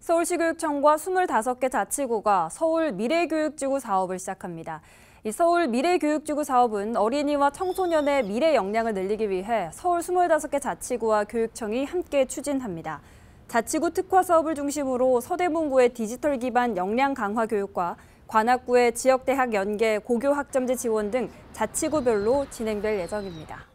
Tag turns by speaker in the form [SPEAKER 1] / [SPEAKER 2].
[SPEAKER 1] 서울시교육청과 25개 자치구가 서울 미래교육지구 사업을 시작합니다. 이 서울 미래교육지구 사업은 어린이와 청소년의 미래 역량을 늘리기 위해 서울 25개 자치구와 교육청이 함께 추진합니다. 자치구 특화 사업을 중심으로 서대문구의 디지털 기반 역량 강화 교육과 관악구의 지역대학 연계 고교 학점제 지원 등 자치구별로 진행될 예정입니다.